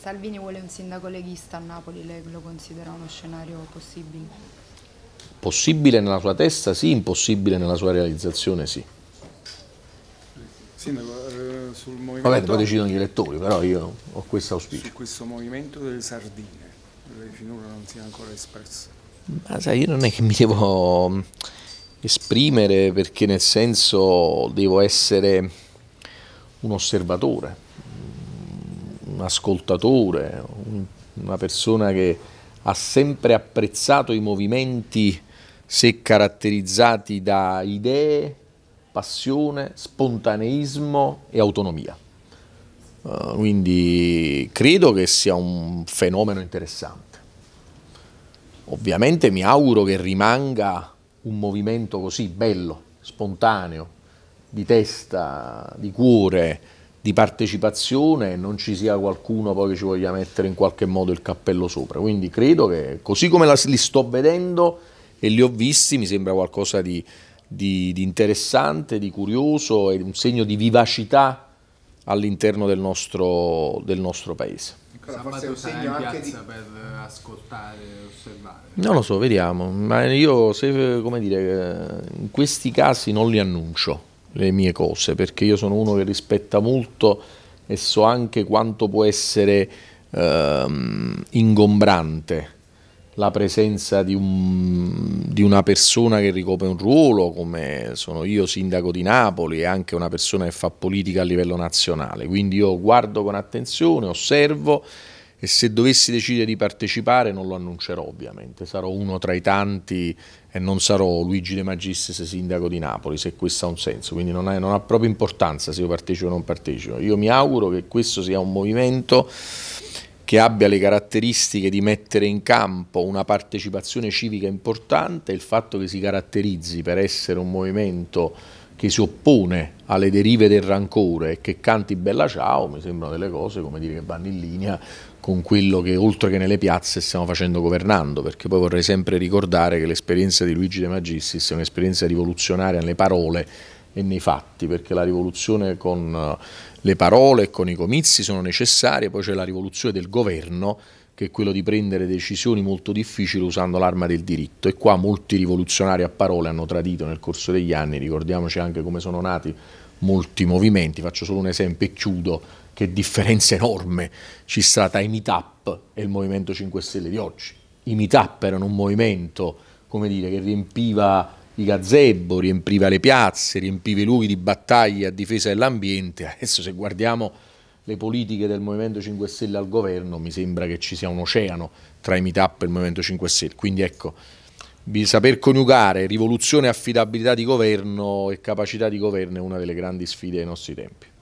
Salvini vuole un sindaco leghista a Napoli, lei lo considera uno scenario possibile? Possibile nella sua testa sì, impossibile nella sua realizzazione sì. Sindaco, eh, sul movimento... Vabbè, poi decidono gli elettori, però io ho questo auspicio. Su questo movimento delle sardine, lei finora non si è ancora espresso. Ma sai, io non è che mi devo mm, esprimere perché nel senso devo essere un osservatore, un ascoltatore, una persona che ha sempre apprezzato i movimenti se caratterizzati da idee, passione, spontaneismo e autonomia. Uh, quindi credo che sia un fenomeno interessante. Ovviamente mi auguro che rimanga un movimento così bello, spontaneo, di testa, di cuore, di partecipazione non ci sia qualcuno poi che ci voglia mettere in qualche modo il cappello sopra. Quindi credo che così come la, li sto vedendo e li ho visti mi sembra qualcosa di, di, di interessante, di curioso e un segno di vivacità all'interno del nostro, del nostro paese. Forse un segno anche di... per ascoltare e osservare. Non lo so, vediamo, ma io se, come dire, in questi casi non li annuncio le mie cose, perché io sono uno che rispetta molto e so anche quanto può essere ehm, ingombrante la presenza di, un, di, una persona che ricopre un ruolo, come sono io sindaco di Napoli, e anche una persona che fa politica a livello nazionale. Quindi io guardo con attenzione, osservo e se dovessi decidere di partecipare non lo annuncerò ovviamente, sarò uno tra i tanti e non sarò Luigi De Magistris sindaco di Napoli, se questo ha un senso, quindi non, è, non ha proprio importanza se io partecipo o non partecipo. Io mi auguro che questo sia un movimento che abbia le caratteristiche di mettere in campo una partecipazione civica importante, il fatto che si caratterizzi per essere un movimento che si oppone alle derive del rancore e che canti Bella Ciao, mi sembrano delle cose dire, che vanno in linea con quello che oltre che nelle piazze stiamo facendo governando, perché poi vorrei sempre ricordare che l'esperienza di Luigi De Magistris è un'esperienza rivoluzionaria nelle parole e nei fatti, perché la rivoluzione con eh, le parole e con i comizi sono necessarie, poi c'è la rivoluzione del governo che è quello di prendere decisioni molto difficili usando l'arma del diritto e qua molti rivoluzionari a parole hanno tradito nel corso degli anni, ricordiamoci anche come sono nati molti movimenti, faccio solo un esempio e chiudo, che differenza enorme ci sta tra i meetup e il Movimento 5 Stelle di oggi. I meetup erano un movimento, come dire, che riempiva i gazebo, riempiva le piazze, riempiva i luoghi di battaglia a difesa dell'ambiente, adesso se guardiamo le politiche del Movimento 5 Stelle al governo, mi sembra che ci sia un oceano tra i meetup e il Movimento 5 Stelle. Quindi ecco, saper coniugare rivoluzione, affidabilità di governo e capacità di governo è una delle grandi sfide dei nostri tempi.